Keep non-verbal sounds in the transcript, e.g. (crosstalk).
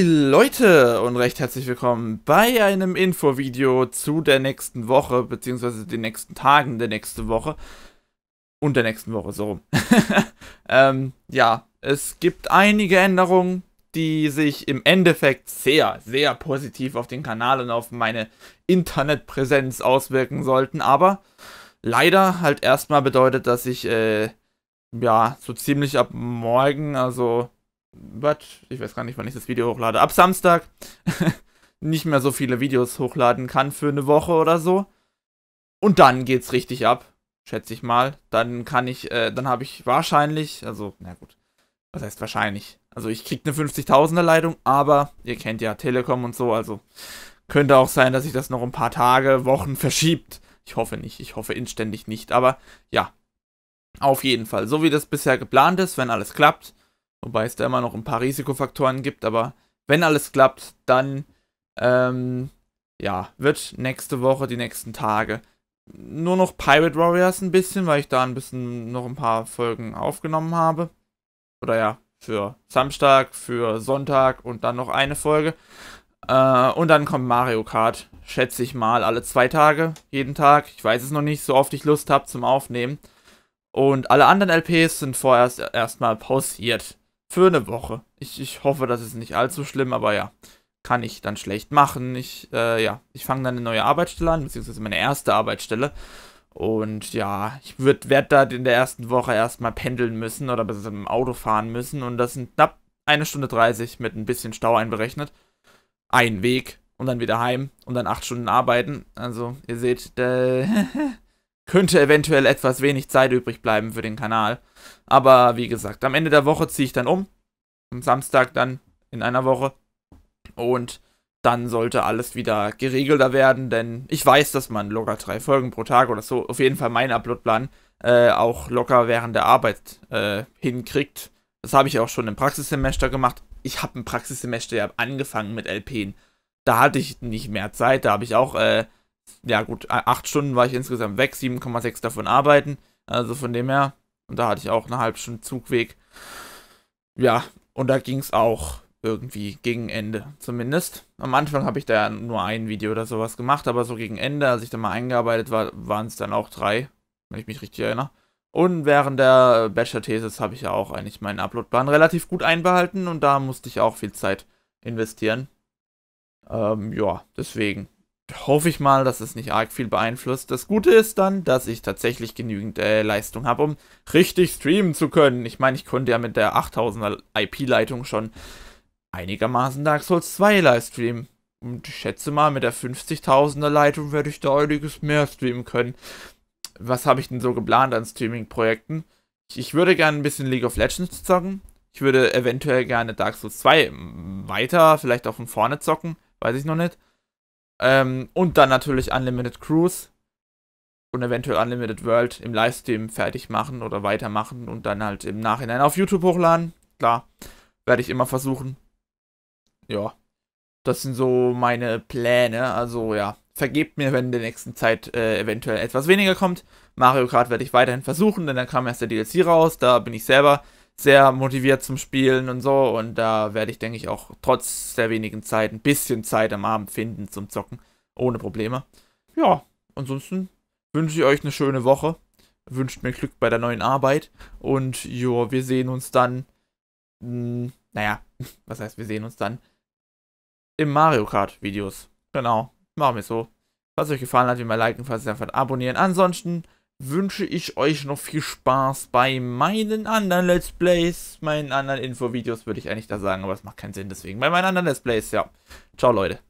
Leute und recht herzlich willkommen bei einem Infovideo zu der nächsten Woche, beziehungsweise den nächsten Tagen der nächsten Woche und der nächsten Woche, so rum. (laughs) ähm, ja, es gibt einige Änderungen, die sich im Endeffekt sehr, sehr positiv auf den Kanal und auf meine Internetpräsenz auswirken sollten, aber leider halt erstmal bedeutet, dass ich, äh, ja, so ziemlich ab morgen, also but ich weiß gar nicht, wann ich das Video hochlade. Ab Samstag (laughs) nicht mehr so viele Videos hochladen kann für eine Woche oder so. Und dann geht's richtig ab, schätze ich mal. Dann kann ich, äh, dann habe ich wahrscheinlich, also, na gut, was heißt wahrscheinlich? Also ich krieg eine 50.000er Leitung, aber ihr kennt ja Telekom und so, also könnte auch sein, dass sich das noch ein paar Tage, Wochen verschiebt. Ich hoffe nicht, ich hoffe inständig nicht, aber ja. Auf jeden Fall, so wie das bisher geplant ist, wenn alles klappt, Wobei es da immer noch ein paar Risikofaktoren gibt, aber wenn alles klappt, dann ähm, ja, wird nächste Woche, die nächsten Tage nur noch Pirate Warriors ein bisschen, weil ich da ein bisschen noch ein paar Folgen aufgenommen habe. Oder ja, für Samstag, für Sonntag und dann noch eine Folge. Äh, und dann kommt Mario Kart, schätze ich mal, alle zwei Tage, jeden Tag. Ich weiß es noch nicht, so oft ich Lust habe zum Aufnehmen. Und alle anderen LPs sind vorerst erstmal pausiert für eine Woche. Ich, ich hoffe, das ist nicht allzu schlimm, aber ja, kann ich dann schlecht machen. Ich, äh, ja, ich fange dann eine neue Arbeitsstelle an, beziehungsweise meine erste Arbeitsstelle. Und ja, ich werde da in der ersten Woche erstmal pendeln müssen oder bis im Auto fahren müssen. Und das sind knapp eine Stunde 30 mit ein bisschen Stau einberechnet. Ein Weg und dann wieder heim und dann acht Stunden arbeiten. Also, ihr seht, der äh, (laughs) könnte eventuell etwas wenig Zeit übrig bleiben für den Kanal. Aber wie gesagt, am Ende der Woche ziehe ich dann um. Am Samstag dann in einer Woche. Und dann sollte alles wieder geregelter werden, denn ich weiß, dass man locker drei Folgen pro Tag oder so, auf jeden Fall mein Uploadplan, äh, auch locker während der Arbeit äh, hinkriegt. Das habe ich auch schon im Praxissemester gemacht. Ich habe im Praxissemester ja angefangen mit LPen. Da hatte ich nicht mehr Zeit, da habe ich auch äh, ja gut, acht Stunden war ich insgesamt weg, 7,6 davon arbeiten. Also von dem her, und da hatte ich auch eine halbe Stunde Zugweg. Ja, und da ging es auch irgendwie gegen Ende zumindest. Am Anfang habe ich da nur ein Video oder sowas gemacht, aber so gegen Ende, als ich da mal eingearbeitet war, waren es dann auch drei, wenn ich mich richtig erinnere. Und während der Bachelor-Thesis habe ich ja auch eigentlich meinen Uploadplan relativ gut einbehalten und da musste ich auch viel Zeit investieren. Ähm, ja, deswegen hoffe ich mal, dass es nicht arg viel beeinflusst. Das Gute ist dann, dass ich tatsächlich genügend äh, Leistung habe, um richtig streamen zu können. Ich meine, ich konnte ja mit der 8000er IP-Leitung schon einigermaßen Dark Souls 2 live streamen. Und ich schätze mal, mit der 50.000er Leitung werde ich da einiges mehr streamen können. Was habe ich denn so geplant an Streaming-Projekten? ich würde gerne ein bisschen League of Legends zocken. Ich würde eventuell gerne Dark Souls 2 weiter, vielleicht auch von vorne zocken. Weiß ich noch nicht. Ähm, und dann natürlich Unlimited Cruise und eventuell Unlimited World im Livestream fertig machen oder weitermachen und dann halt im Nachhinein auf YouTube hochladen. Klar, werde ich immer versuchen. Ja, das sind so meine Pläne. Also ja, vergebt mir, wenn in der nächsten Zeit äh, eventuell etwas weniger kommt. Mario Kart werde ich weiterhin versuchen, denn dann kam erst der DLC raus. Da bin ich selber sehr motiviert zum Spielen und so. Und da werde ich, denke ich, auch trotz der wenigen Zeit ein bisschen Zeit am Abend finden zum Zocken. Ohne Probleme. Ja, ansonsten wünsche ich euch eine schöne Woche. Wünscht mir Glück bei der neuen Arbeit. Und jo, wir sehen uns dann. Mh, hm, naja, (laughs) was heißt, wir sehen uns dann im Mario Kart Videos. Genau, machen wir so. Falls euch gefallen hat, wie immer liken, falls ihr einfach abonnieren. Ansonsten wünsche ich euch noch viel Spaß bei meinen anderen Let's Plays, meinen anderen Infovideos würde ich eigentlich da sagen, aber es macht keinen Sinn deswegen. Bei meinen anderen Let's Plays, ja. Ciao Leute.